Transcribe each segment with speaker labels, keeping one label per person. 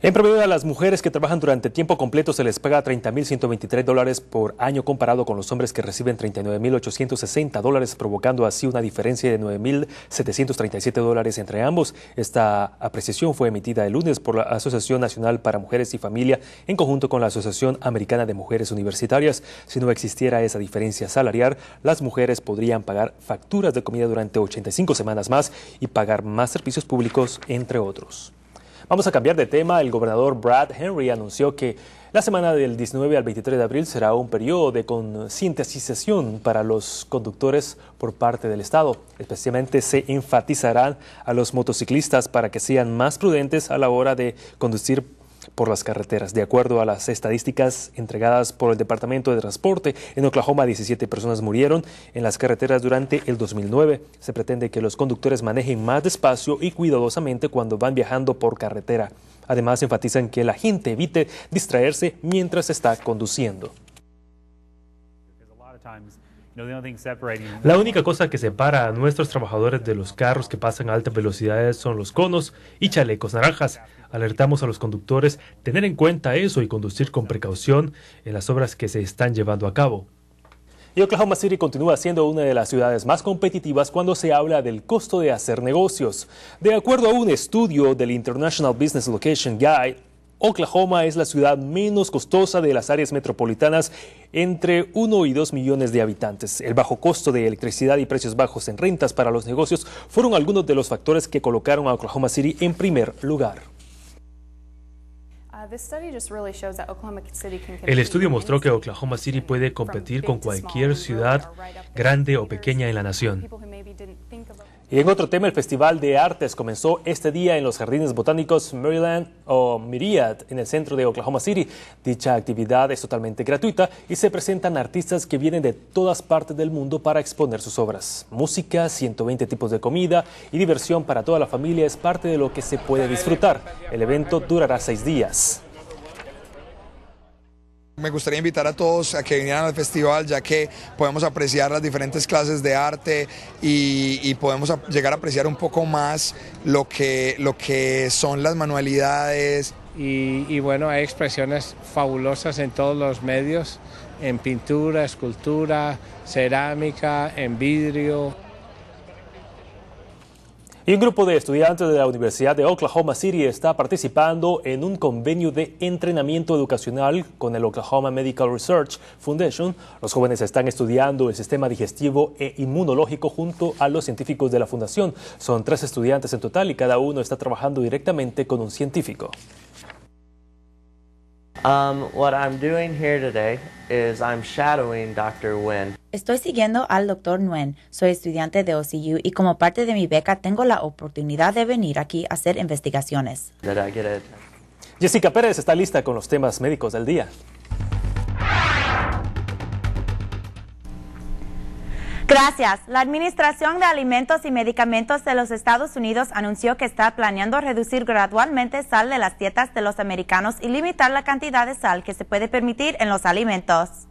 Speaker 1: En promedio a las mujeres que trabajan durante tiempo completo se les paga 30.123 dólares por año comparado con los hombres que reciben 39.860 dólares, provocando así una diferencia de 9.737 dólares entre ambos. Esta apreciación fue emitida el lunes por la Asociación Nacional para Mujeres y Familia en conjunto con la Asociación Americana de Mujeres Universitarias. Si no existiera esa diferencia salarial, las mujeres podrían pagar facturas de comida durante 85 semanas más y pagar más servicios públicos, entre otros. Vamos a cambiar de tema. El gobernador Brad Henry anunció que la semana del 19 al 23 de abril será un periodo de concientización para los conductores por parte del Estado. Especialmente se enfatizarán a los motociclistas para que sean más prudentes a la hora de conducir por las carreteras. De acuerdo a las estadísticas entregadas por el Departamento de Transporte, en Oklahoma 17 personas murieron en las carreteras durante el 2009. Se pretende que los conductores manejen más despacio y cuidadosamente cuando van viajando por carretera. Además, enfatizan que la gente evite distraerse mientras está conduciendo. La única cosa que separa a nuestros trabajadores de los carros que pasan a altas velocidades son los conos y chalecos naranjas. Alertamos a los conductores tener en cuenta eso y conducir con precaución en las obras que se están llevando a cabo. Y Oklahoma City continúa siendo una de las ciudades más competitivas cuando se habla del costo de hacer negocios. De acuerdo a un estudio del International Business Location Guide, Oklahoma es la ciudad menos costosa de las áreas metropolitanas, entre 1 y 2 millones de habitantes. El bajo costo de electricidad y precios bajos en rentas para los negocios fueron algunos de los factores que colocaron a Oklahoma City en primer lugar. Uh, el estudio mostró que Oklahoma City puede competir con cualquier ciudad grande o pequeña en la nación. Y en otro tema, el Festival de Artes comenzó este día en los Jardines Botánicos Maryland o Myriad en el centro de Oklahoma City. Dicha actividad es totalmente gratuita y se presentan artistas que vienen de todas partes del mundo para exponer sus obras. Música, 120 tipos de comida y diversión para toda la familia es parte de lo que se puede disfrutar. El evento durará seis días. Me gustaría
Speaker 2: invitar a todos a que
Speaker 1: vinieran al festival, ya que podemos
Speaker 2: apreciar las diferentes clases de arte y, podemos llegar a apreciar un poco más
Speaker 1: lo que, lo que son las manualidades. y bueno, hay expresiones fabulosas en todos los medios, en pintura, escultura, cerámica, en vidrio. Y un grupo de estudiantes de la Universidad de Oklahoma City está participando en un convenio de entrenamiento educacional con el Oklahoma Medical Research Foundation. Los jóvenes están estudiando el sistema digestivo e inmunológico junto a los científicos de la fundación. Son tres estudiantes en total y cada uno está trabajando directamente con un científico. Um, what I'm doing here today is I'm Estoy
Speaker 2: siguiendo al Dr. Nguyen. Soy estudiante de OCU y como parte de mi beca tengo la oportunidad de venir aquí a hacer investigaciones.
Speaker 1: Jessica Pérez está lista con los temas médicos del día.
Speaker 2: Gracias. La Administración de Alimentos y Medicamentos de los Estados Unidos anunció que está planeando reducir gradualmente sal de las dietas de los americanos y limitar la cantidad de sal que se puede permitir en los alimentos.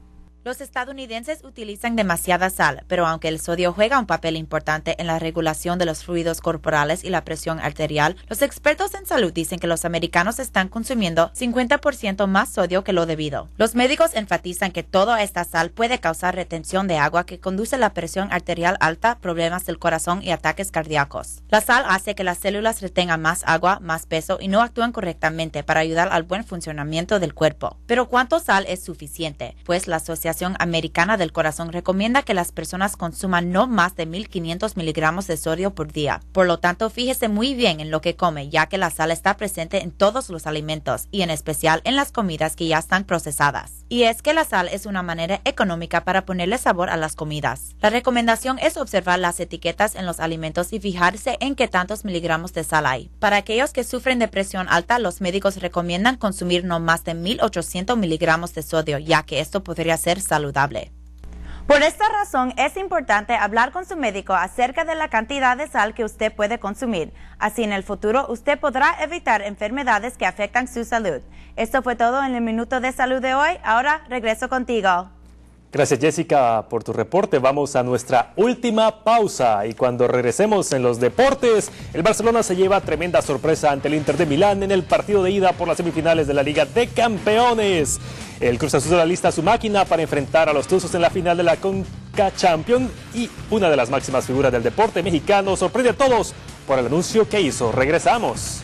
Speaker 2: Los estadounidenses utilizan demasiada sal, pero aunque el sodio juega un papel importante en la regulación de los fluidos corporales y la presión arterial, los expertos en salud dicen que los americanos están consumiendo 50% más sodio que lo debido. Los médicos enfatizan que toda esta sal puede causar retención de agua que conduce a la presión arterial alta, problemas del corazón y ataques cardíacos. La sal hace que las células retengan más agua, más peso y no actúen correctamente para ayudar al buen funcionamiento del cuerpo. Pero ¿cuánto sal es suficiente? Pues la Asociación Asociación Americana del Corazón recomienda que las personas consuman no más de 1.500 miligramos de sodio por día. Por lo tanto, fíjese muy bien en lo que come, ya que la sal está presente en todos los alimentos y en especial en las comidas que ya están procesadas. Y es que la sal es una manera económica para ponerle sabor a las comidas. La recomendación es observar las etiquetas en los alimentos y fijarse en qué tantos miligramos de sal hay. Para aquellos que sufren de presión alta, los médicos recomiendan consumir no más de 1.800 miligramos de sodio, ya que esto podría ser saludable. Por esta razón es importante hablar con su médico acerca de la cantidad de sal que usted puede consumir. Así en el futuro usted podrá evitar enfermedades que afectan su salud. Esto fue todo en el Minuto de Salud de hoy. Ahora regreso contigo.
Speaker 1: Gracias Jessica por tu reporte. Vamos a nuestra última pausa y cuando regresemos en los deportes, el Barcelona se lleva tremenda sorpresa ante el Inter de Milán en el partido de ida por las semifinales de la Liga de Campeones. El Cruz Azul de la lista su máquina para enfrentar a los Tuzos en la final de la Conca Champion y una de las máximas figuras del deporte mexicano sorprende a todos por el anuncio que hizo. Regresamos.